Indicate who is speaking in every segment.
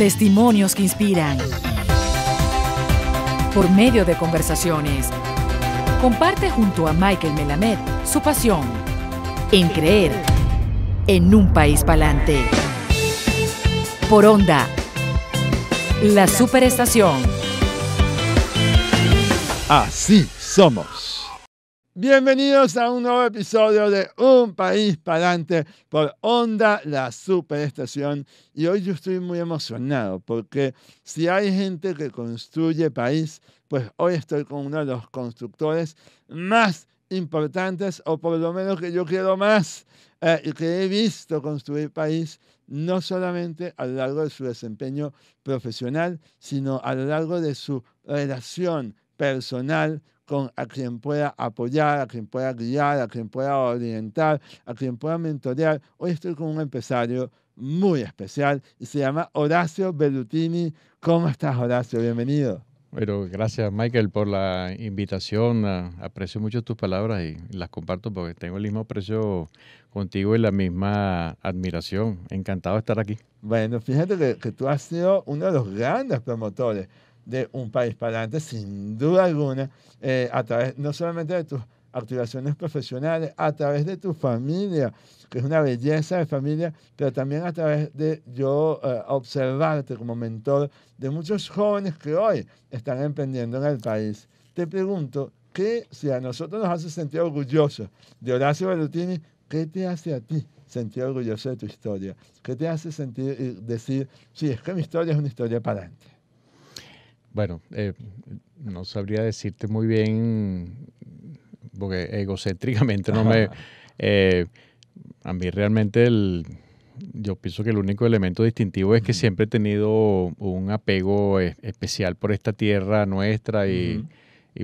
Speaker 1: Testimonios que inspiran. Por medio de conversaciones. Comparte junto a Michael Melamed su pasión en creer en un país palante.
Speaker 2: Por Onda, la superestación. Así somos. Bienvenidos a un nuevo episodio de Un País para por Onda, la superestación. Y hoy yo estoy muy emocionado porque si hay gente que construye país, pues hoy estoy con uno de los constructores más importantes, o por lo menos que yo quiero más, eh, y que he visto construir país no solamente a lo largo de su desempeño profesional, sino a lo largo de su relación personal con a quien pueda apoyar, a quien pueda guiar, a quien pueda orientar, a quien pueda mentorear. Hoy estoy con un empresario muy especial y se llama Horacio Bellutini. ¿Cómo estás, Horacio? Bienvenido. Bueno,
Speaker 1: gracias Michael por la invitación. Aprecio mucho tus palabras y las comparto porque tengo el mismo aprecio contigo y la misma admiración. Encantado de estar aquí.
Speaker 2: Bueno, fíjate que tú has sido uno de los grandes promotores de un país para adelante, sin duda alguna, eh, a través no solamente de tus activaciones profesionales, a través de tu familia, que es una belleza de familia, pero también a través de yo eh, observarte como mentor de muchos jóvenes que hoy están emprendiendo en el país. Te pregunto, ¿qué si a nosotros nos hace sentir orgullosos de Horacio Bellutini, qué te hace a ti sentir orgulloso de tu historia? ¿Qué te hace sentir y eh, decir, sí, es que mi historia es una historia para adelante?
Speaker 1: bueno, eh, no sabría decirte muy bien, porque egocéntricamente no me... Eh, a mí realmente yo pienso que el único elemento distintivo es que siempre he tenido un apego e, especial por esta tierra nuestra y,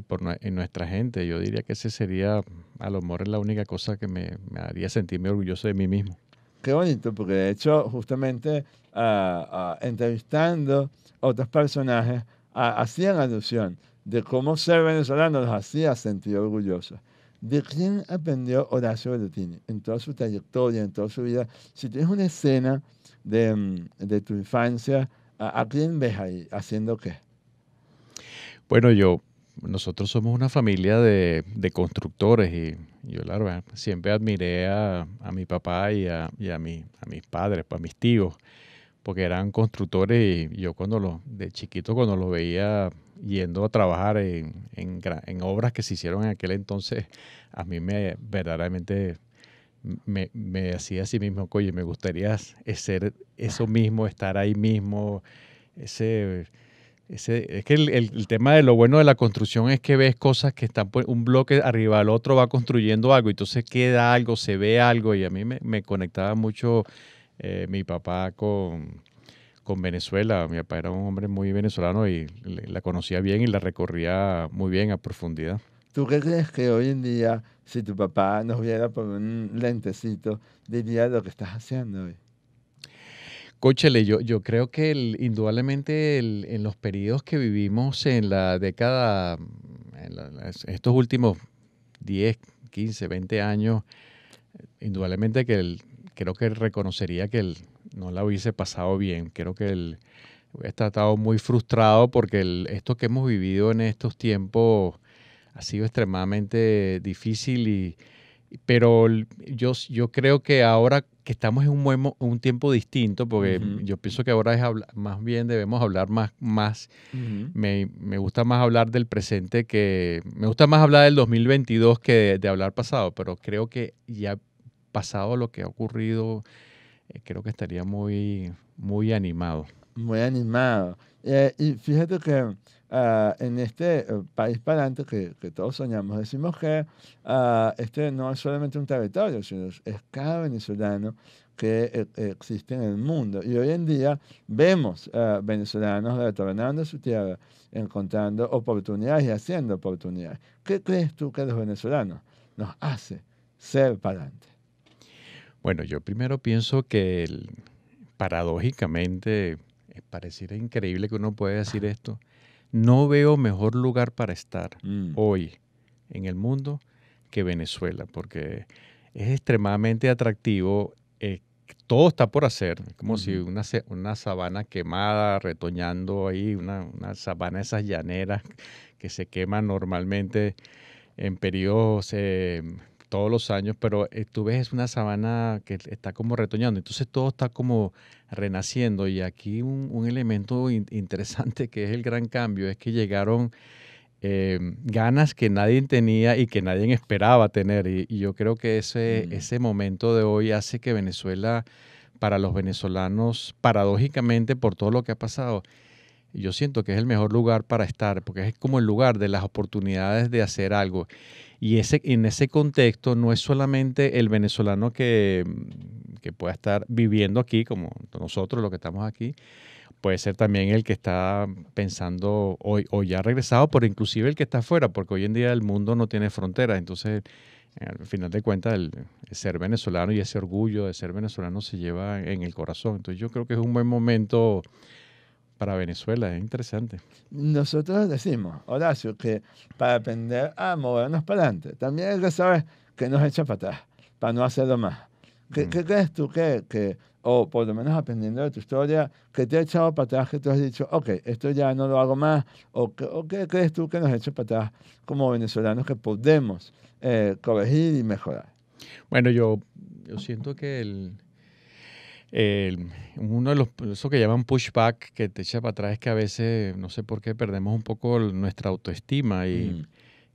Speaker 1: por nuestra gente. Yo diría que ese sería, a lo mejor, la única
Speaker 2: cosa que me, haría sentirme orgulloso de mí mismo. Qué bonito, porque de hecho, justamente ah, ah, entrevistando a otros personajes, hacían alusión de cómo ser venezolano los hacía sentir orgullosos. ¿De quién aprendió Horacio Bertini? En toda su trayectoria, en toda su vida. Si tienes una escena de, mm, de tu infancia, ¿a, quién ves ahí? ¿Haciendo qué?
Speaker 1: Bueno, yo, nosotros somos una familia de, de constructores y yo, la siempre admiré a, a mi papá y, a, y a mis padres, pues, a mis tíos porque eran constructores y yo cuando los, de chiquito cuando los veía yendo a trabajar en, obras que se hicieron en aquel entonces, a mí me verdaderamente me, me hacía a sí mismo, oye, me gustaría eh, ser eso mismo, estar ahí mismo, ese... es que el, tema de lo bueno de la construcción es que ves cosas que están un bloque arriba del otro, va construyendo algo, entonces queda algo, se ve algo, y a mí me, me conectaba mucho eh, mi papá con, con Venezuela. Mi papá era un hombre muy venezolano y la conocía bien y la recorría muy bien a profundidad.
Speaker 2: ¿Tú qué crees que hoy en día, si tu papá nos viera por un lentecito, diría lo que estás haciendo hoy?
Speaker 1: Cóchale, yo, yo creo que indudablemente en los periodos que vivimos en la década, estos últimos 10, 15, 20 años, indudablemente que el, creo que reconocería que no la hubiese pasado bien. Creo que él hubiese estado muy frustrado porque esto que hemos vivido en estos tiempos ha sido extremadamente difícil y pero yo, yo creo que ahora que estamos en un, un tiempo distinto, porque yo pienso que ahora es más bien debemos hablar más, más. me, me, gusta más hablar del presente que, me gusta más hablar del 2022 que de hablar pasado, pero creo que ya pasado lo que ha ocurrido, eh, creo que estaría muy, muy animado.
Speaker 2: Muy animado. Eh, y fíjate que ah, en este eh, país para adelante que, todos soñamos, decimos que ah, este no es solamente un territorio, sino es cada venezolano que existe en el mundo. Y hoy en día vemos ah, venezolanos retornando a su tierra, encontrando oportunidades y haciendo oportunidades. ¿Qué crees tú que los venezolanos nos hace ser para adelante?
Speaker 1: Bueno, yo primero pienso que paradójicamente, eh, pareciera increíble que uno pueda decir esto, no veo mejor lugar para estar mm. hoy en el mundo que Venezuela, porque es extremadamente atractivo. Eh, todo está por hacer, como si una, una, sabana quemada, retoñando ahí, una, una, sabana, esas llaneras que se queman normalmente en periodos em, todos los años, pero eh, tú ves una sabana que está como retoñando, entonces todo está como renaciendo y aquí un, elemento interesante que es el gran cambio es que llegaron em, ganas que nadie tenía y que nadie esperaba tener y, yo creo que ese, mm. ese momento de hoy hace que Venezuela, para los venezolanos, paradójicamente por todo lo que ha pasado, yo siento que es el mejor lugar para estar, porque es como el lugar de las oportunidades de hacer algo. Y ese, en ese contexto no es solamente el venezolano que, mm, que pueda estar viviendo aquí, como nosotros los que estamos aquí, puede ser también el que está pensando hoy o ya ha regresado, pero inclusive el que está afuera, porque hoy en día el mundo no tiene fronteras. Entonces, al final de cuentas, el, ser venezolano y ese orgullo de ser venezolano se lleva en el corazón. Entonces, yo creo que es un buen momento para Venezuela, es interesante.
Speaker 2: Nosotros decimos, Horacio, que para aprender a movernos para adelante, también hay que saber que nos echa para atrás, para no hacerlo más. Mm. ¿Qué, crees tú que, que, o por lo menos aprendiendo de tu historia, que te ha echado para atrás, que tú has dicho, ok, esto ya no lo hago más, o, qué crees tú que nos echa para atrás como venezolanos que podemos eh, corregir y mejorar? Bueno, yo, yo siento que el uno
Speaker 1: de los, eso que llaman pushback, que te echa para atrás, es que a veces, no sé por qué, perdemos un poco nuestra autoestima mm.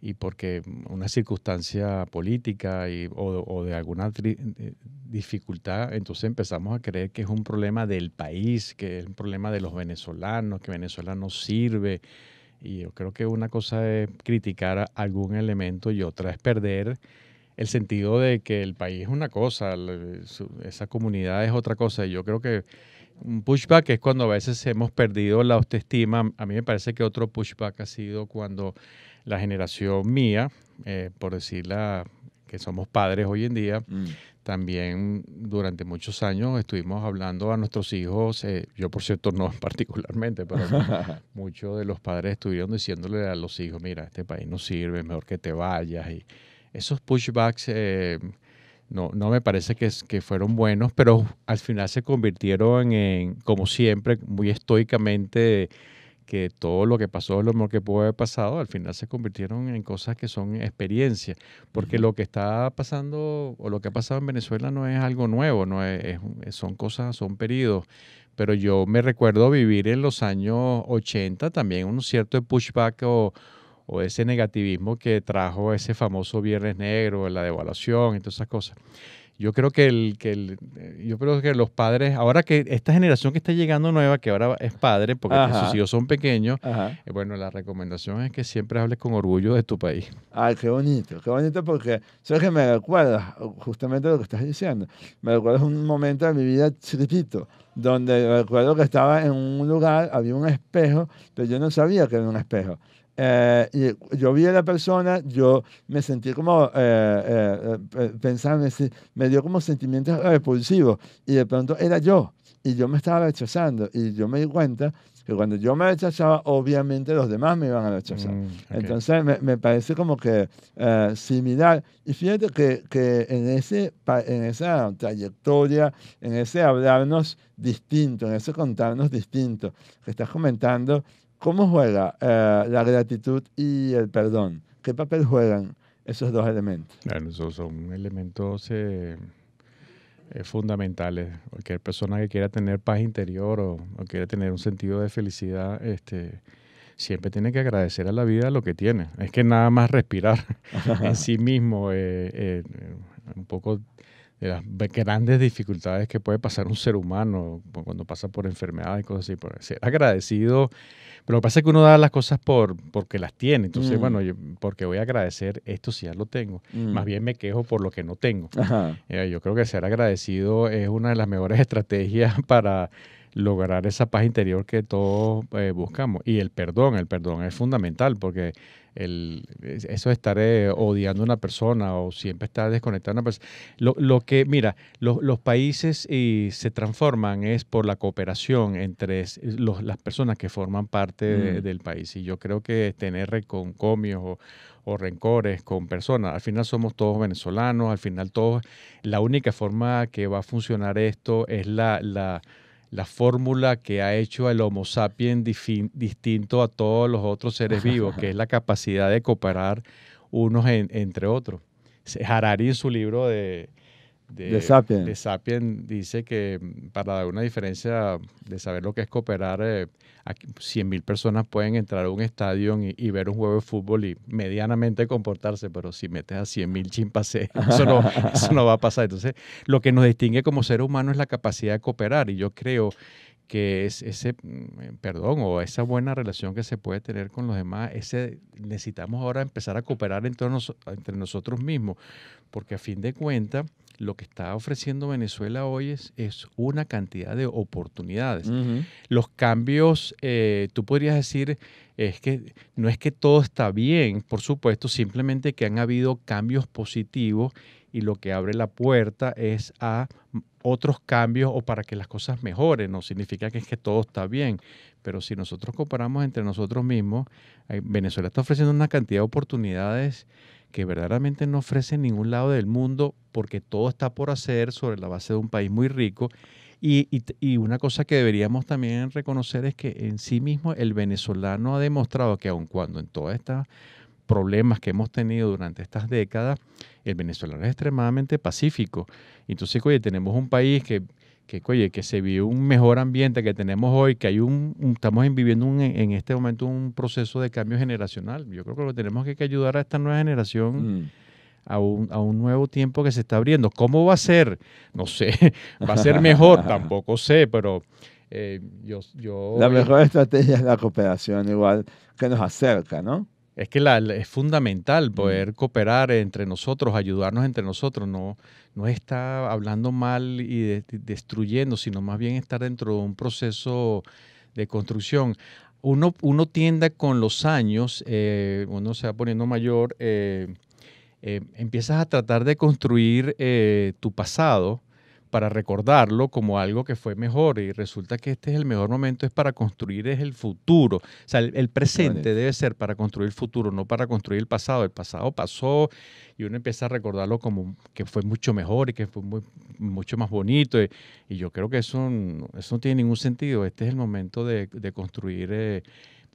Speaker 1: y, porque una circunstancia política o, de alguna eh, dificultad, entonces empezamos a creer que es un problema del país, que es un problema de los venezolanos, que Venezuela no sirve. Y yo creo que una cosa es criticar algún elemento y otra es perder el sentido de que el país es una cosa, eh, esa comunidad es otra cosa. Y yo creo que un pushback es cuando a veces hemos perdido la autoestima. A mí me parece que otro pushback ha sido cuando la generación mía, eh, por decirla, que somos padres hoy en día, mm. también durante muchos años estuvimos hablando a nuestros hijos, eh, yo por cierto no particularmente, pero muchos de los padres estuvieron diciéndole a los hijos, mira, este país no sirve, mejor que te vayas. y esos pushbacks eh, no, me parece que, fueron buenos, pero al final se convirtieron en, como siempre, muy estoicamente, que todo lo que pasó lo mejor que pudo haber pasado, al final se convirtieron en cosas que son experiencias, porque lo que está pasando o lo que ha pasado en Venezuela no es algo nuevo, no son cosas, son periodos pero yo me recuerdo vivir en los años 80 también un cierto pushback o, o ese negativismo que trajo ese famoso Viernes Negro, la devaluación y todas esas cosas. Yo creo que, el, que el, eh, yo creo que los padres, ahora que esta generación que está llegando nueva, que ahora es padre, porque sus hijos son pequeños, eh, bueno, la recomendación
Speaker 2: es que siempre hables con orgullo de tu país. Ay, qué bonito, qué bonito porque, ¿sabes que me recuerda justamente lo que estás diciendo? Me recuerda un momento de mi vida chiquitito, donde recuerdo que estaba en un lugar, había un espejo, pero yo no sabía que era un espejo. Eh, y yo vi a la persona, yo me sentí como eh, eh, eh pensando, me dio como sentimientos repulsivos y de pronto era yo y yo me estaba rechazando y yo me di cuenta que cuando yo me rechazaba, obviamente los demás me iban a rechazar. Mm, Entonces me, parece como que eh, similar. Y fíjate que, que, en, ese, en esa trayectoria, en ese hablarnos distinto, en ese contarnos distinto que estás comentando, ¿Cómo juega eh, la gratitud y el perdón? ¿Qué papel juegan esos dos elementos? Bueno, esos son
Speaker 1: elementos eh, eh, fundamentales. Cualquier persona que quiera tener paz interior o, quiera tener un sentido de felicidad, este, siempre tiene que agradecer a la vida lo que tiene. Es que nada más respirar en sí mismo, un poco de las grandes dificultades que puede pasar un ser humano cuando pasa por enfermedades y cosas así. Por pues, ser agradecido. Pero lo que pasa es que uno da las cosas por porque las tiene. Entonces, mm. bueno, yo, porque voy a agradecer esto si ya lo tengo. Mm. Más bien me quejo por lo que no tengo. Eh, yo creo que ser agradecido es una de las mejores estrategias para lograr esa paz interior que todos eh, buscamos. Y el perdón, el perdón es fundamental porque el, eso de estar eh, odiando a una persona o siempre estar desconectado a una persona. Lo, que, mira, los países se transforman es por la cooperación entre las personas que forman parte mm. del país. Y yo creo que tener reconcomios o, o rencores con personas. Al final somos todos venezolanos, al final todos, la única forma que va a funcionar esto es la la fórmula que ha hecho al Homo sapiens distinto a todos los otros seres vivos, que es la capacidad de cooperar unos entre otros. Harari en su libro de de, Sapien. dice que mm, para dar una diferencia de saber lo que es cooperar, eh, cien mil personas pueden entrar a un estadio y, ver un juego de fútbol y medianamente comportarse, pero si metes a 100 mil chimpancés eso no va a pasar. Entonces, lo que nos distingue como ser humano es la capacidad de cooperar y yo creo que es ese mm, perdón o esa buena relación que se puede tener con los demás, ese necesitamos ahora empezar a cooperar entre nosotros mismos, porque a fin de cuentas lo que está ofreciendo Venezuela hoy es, es una cantidad de oportunidades. Los cambios, eh, tú podrías decir, es que no es que todo está bien, por supuesto, simplemente que han habido cambios positivos y lo que abre la puerta es a otros cambios o para que las cosas mejoren. No significa que es que todo está bien, pero si nosotros comparamos entre nosotros mismos, eh, Venezuela está ofreciendo una cantidad de oportunidades que verdaderamente no ofrece ningún lado del mundo porque todo está por hacer sobre la base de un país muy rico. Y, y, una cosa que deberíamos también reconocer es que en sí mismo el venezolano ha demostrado que aun cuando en todos estos problemas que hemos tenido durante estas décadas, el venezolano es extremadamente pacífico. Entonces, oye, tenemos un país que que, oye, que se vive un mejor ambiente que tenemos hoy, que hay un, estamos viviendo en este momento un proceso de cambio generacional. Yo creo que lo tenemos que, ayudar a esta nueva generación. Mm. A un, nuevo tiempo que se
Speaker 2: está abriendo. ¿Cómo va a ser? No sé. ¿Va a ser mejor? Tampoco sé, pero eh, yo, La mejor estrategia es la cooperación, igual que nos acerca, ¿no?
Speaker 1: Es que la, es fundamental poder cooperar entre nosotros, ayudarnos entre nosotros, no, no estar hablando mal y destruyendo, sino más bien estar dentro de un proceso de construcción. Uno, uno tiende con los años, eh, uno se va poniendo mayor, eh, eh, empiezas a tratar de construir tu pasado para recordarlo como algo que fue mejor y resulta que este es el mejor momento, es para construir es el futuro. O sea, el, presente debe ser para construir el futuro, no para construir el pasado. El pasado pasó y uno empieza a recordarlo como que fue mucho mejor y que fue mucho más bonito. Y, yo creo que eso, eso no tiene ningún sentido. Este es el momento de, construir... Eh,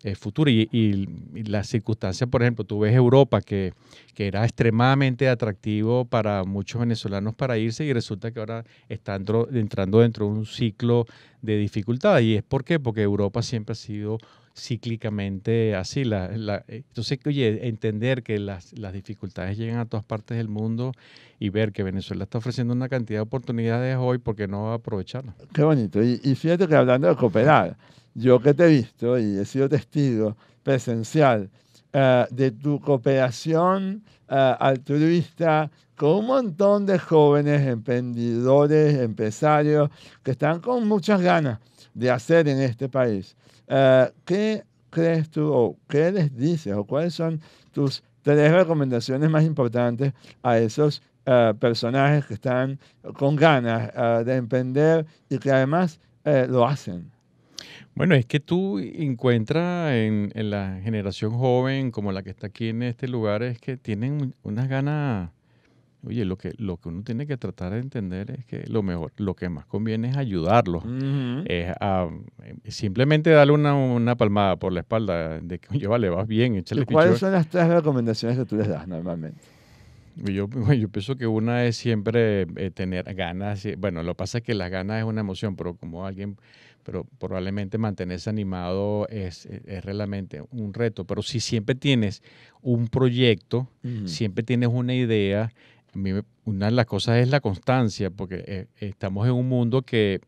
Speaker 1: eh, Y, las circunstancias, por ejemplo, tú ves Europa, que, que, era extremadamente atractivo para muchos venezolanos para irse y resulta que ahora está entrando dentro de un ciclo de dificultad. ¿Y es por qué? Porque Europa siempre ha sido cíclicamente así. entonces, oye, entender que las, las, dificultades llegan a todas partes del mundo y ver que Venezuela está ofreciendo una cantidad de oportunidades hoy, ¿por qué no aprovecharlas?
Speaker 2: Qué bonito. Y, y fíjate que hablando de cooperar, yo que te he visto y he sido testigo presencial eh, de tu cooperación eh, altruista con un montón de jóvenes emprendedores, empresarios, que están con muchas ganas de hacer en este país. Eh, ¿Qué crees tú o qué les dices o cuáles son tus tres recomendaciones más importantes a esos personajes que están con ganas de emprender y que además lo hacen?
Speaker 1: Bueno, es que tú encuentras en, la generación joven, como la que está aquí en este lugar, es que tienen unas ganas. Oye, lo que, lo que uno tiene que tratar de entender es que lo mejor, lo que más conviene es ayudarlos. Es ah, eh, simplemente darle una, una, palmada por la espalda de que, oye, vale, vas bien, échale ¿Y ¿Cuáles son
Speaker 2: las tres recomendaciones que tú les das normalmente?
Speaker 1: Yo, yo, pienso que una es siempre eh, tener ganas. Eh, bueno, lo que pasa es que las ganas es una emoción, pero como alguien pero probablemente mantenerse animado e, es, realmente un reto. Pero si siempre tienes un proyecto, siempre tienes una idea, una de las cosas es la constancia, porque eh, estamos en un mundo que,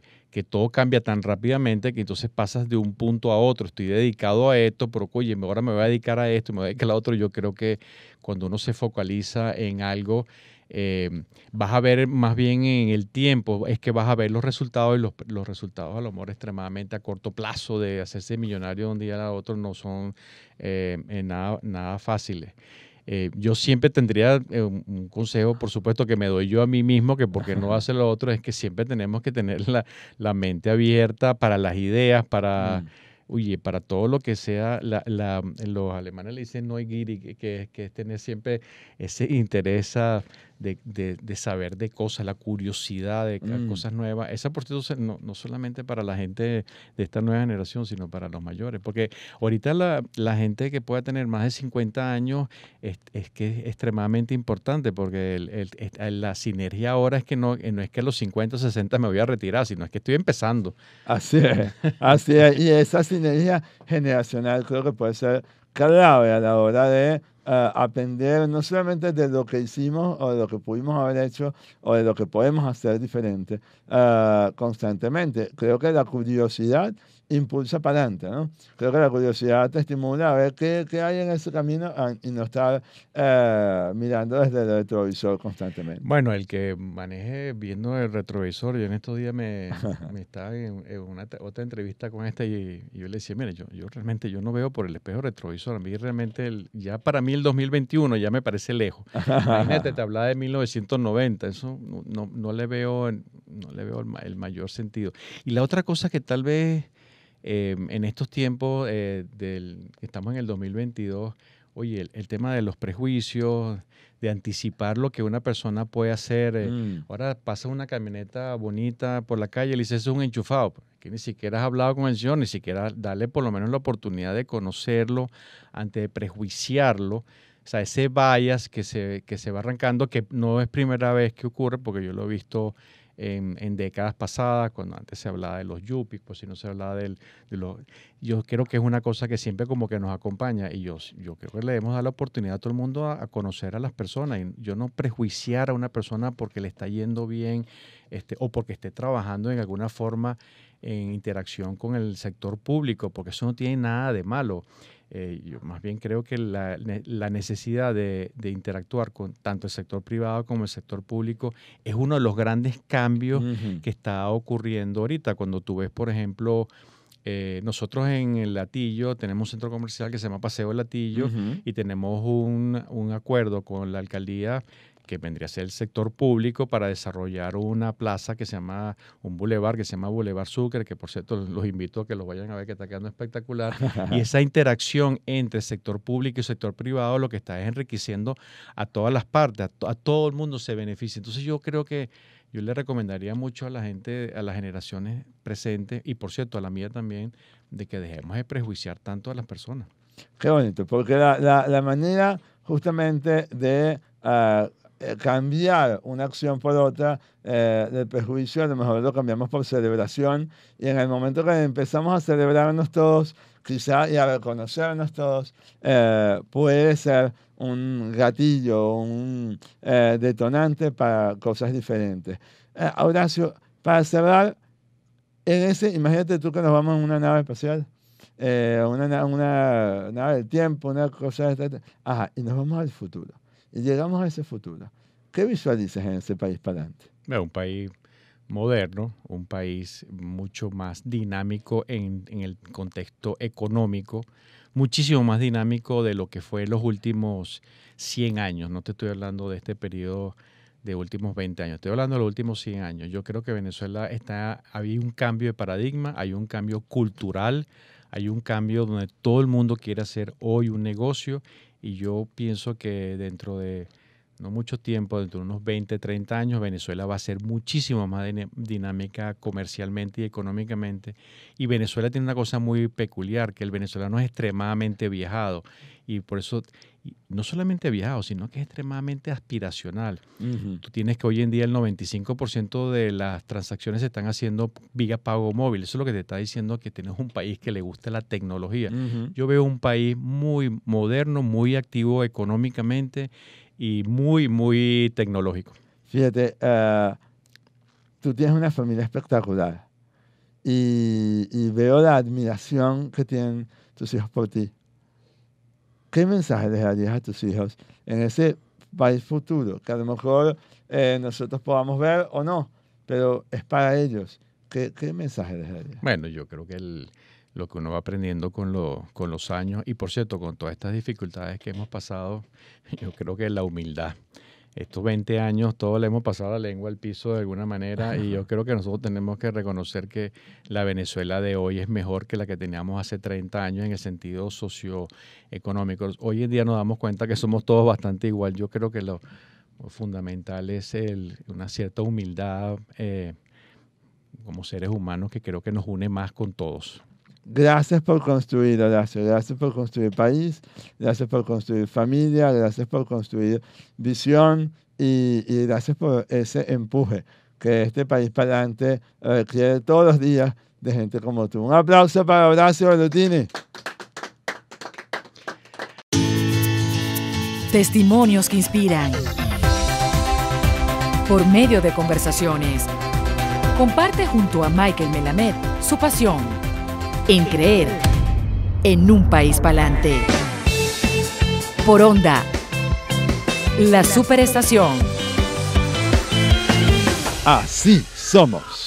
Speaker 1: todo cambia tan rápidamente que entonces pasas de un punto a otro. Estoy dedicado a esto, pero oye, ahora me voy a dedicar a esto, me voy a dedicar a otro. Yo creo que cuando uno se focaliza en algo, eh, vas a ver más bien en el tiempo, es que vas a ver los resultados y los, resultados a lo mejor extremadamente a corto plazo de hacerse millonario de un día a otro no son eh, nada, nada fáciles. Eh, yo siempre tendría un consejo, por supuesto, que me doy yo a mí mismo, que porque no hace lo otro, es que siempre tenemos que tener la, la mente abierta para las ideas, para, mm. oye, para todo lo que sea. los alemanes le dicen no hay que, que es tener siempre ese interés a, de, saber de cosas, la curiosidad de mm. cosas nuevas. Esa oportunidad no, solamente para la gente de esta nueva generación, sino para los mayores. Porque ahorita la, gente que pueda tener más de 50 años es, es que es extremadamente importante, porque la sinergia ahora es que no, eh, no es que a los 50 60 me voy a retirar, sino es que estoy empezando. Así es,
Speaker 2: así es. Y esa sinergia generacional creo que puede ser clave a la hora de eh, aprender no solamente de lo que hicimos o de lo que pudimos haber hecho o de lo que podemos hacer diferente eh, constantemente. Creo que la curiosidad impulsa para adelante, ¿no? Creo que la curiosidad te estimula a ver qué, hay en ese camino ah, y no estar eh, mirando desde el retrovisor constantemente. Bueno, el
Speaker 1: que maneje viendo el retrovisor, yo en estos días me, me estaba en, una, otra entrevista con este y, yo le decía, mire, yo, yo realmente yo no veo por el espejo retrovisor, a mí realmente ya para mí el 2021 ya me parece lejos. Imagínate, te hablaba de 1990, eso no, le veo, no le veo el mayor sentido. Y la otra cosa que tal vez eh, en estos tiempos eh, del, estamos en el 2022, oye, el, tema de los prejuicios, de anticipar lo que una persona puede hacer. Eh, mm. Ahora pasa una camioneta bonita por la calle y le dices, es un enchufado, que ni siquiera has hablado con el señor, ni siquiera darle por lo menos la oportunidad de conocerlo, antes de prejuiciarlo. O sea, ese bias que se, que se va arrancando, que no es primera vez que ocurre, porque yo lo he visto en, décadas pasadas, cuando antes se hablaba de los yupis, pues si no se hablaba de los... Yo creo que es una cosa que siempre como que nos acompaña y yo, yo creo que le debemos dar la oportunidad a todo el mundo a, conocer a las personas y yo no prejuiciar a una persona porque le está yendo bien este, o porque esté trabajando en alguna forma en interacción con el sector público, porque eso no tiene nada de malo. Eh, yo más bien creo que la, la necesidad de, interactuar con tanto el sector privado como el sector público es uno de los grandes cambios que está ocurriendo ahorita. Cuando tú ves, por ejemplo, eh, nosotros en el Latillo tenemos un centro comercial que se llama Paseo Latillo y tenemos un, un acuerdo con la alcaldía que vendría a ser el sector público, para desarrollar una plaza que se llama, un bulevar que se llama Boulevard Sucre, que por cierto los invito a que lo vayan a ver, que está quedando espectacular. y esa interacción entre sector público y sector privado lo que está es enriqueciendo a todas las partes, a, todo el mundo se beneficia. Entonces yo creo que yo le recomendaría mucho a la gente, a las generaciones presentes y por cierto a la mía también, de que dejemos de prejuiciar tanto a las personas.
Speaker 2: Qué bonito, porque la, manera justamente de ah, eh, cambiar una acción por otra eh, perjuicio, a lo mejor lo cambiamos por celebración y en el momento que empezamos a celebrarnos todos, quizá y a reconocernos todos, eh, puede ser un gatillo, un eh, detonante para cosas diferentes. Horacio, para cerrar, en ese, imagínate tú que nos vamos en una nave espacial. una, nave del tiempo, una cosa. Ajá, y nos vamos al futuro y llegamos a ese futuro. ¿Qué visualizas en ese país para adelante?
Speaker 1: Un país moderno, un país mucho más dinámico en, el contexto económico, muchísimo más dinámico de lo que fue en los últimos 100 años. No te estoy hablando de este periodo de últimos 20 años, estoy hablando de los últimos 100 años. Yo creo que Venezuela está, hay un cambio de paradigma, hay un cambio cultural, hay un cambio donde todo el mundo quiere hacer hoy un negocio y yo pienso que dentro de no mucho tiempo, dentro de unos 20, 30 años, Venezuela va a ser muchísimo más dinámica comercialmente y económicamente. Y Venezuela tiene una cosa muy peculiar, que el venezolano es extremadamente viajado. Y por eso, no solamente viajado, sino que es extremadamente aspiracional. Tú tienes que hoy en día el 95% de las transacciones se están haciendo vía pago móvil. Eso es lo que te está diciendo que tienes un país que le gusta la tecnología. Yo veo un país muy moderno, muy activo económicamente y muy, muy tecnológico.
Speaker 2: Fíjate, eh, tú tienes una familia espectacular y, veo la admiración que tienen tus hijos por ti. ¿Qué mensaje les darías a tus hijos en ese país futuro que a lo mejor eh, nosotros podamos ver o no, pero es para ellos? ¿Qué, qué mensaje les
Speaker 1: Bueno, yo creo que el, lo que uno va aprendiendo con, los años y por cierto, con todas estas dificultades que hemos pasado, yo creo que es la humildad. Estos 20 años todos le hemos pasado la lengua al piso de alguna manera y yo creo que nosotros tenemos que reconocer que la Venezuela de hoy es mejor que la que teníamos hace 30 años en el sentido socioeconómico. Hoy en día nos damos cuenta que somos todos bastante igual. Yo creo que lo fundamental es una cierta humildad eh, como seres humanos que creo que nos une más con
Speaker 2: todos. Gracias por construir, Horacio. Gracias por construir país. Gracias por construir familia. Gracias por construir visión. Y, gracias por ese empuje que este país para adelante requiere todos los días de gente como tú. Un aplauso para Horacio Lutini
Speaker 1: Testimonios que inspiran. Por medio de conversaciones. Comparte junto a Michael Melamed su pasión en creer en un país palante. Por Onda, la superestación.
Speaker 2: Así somos.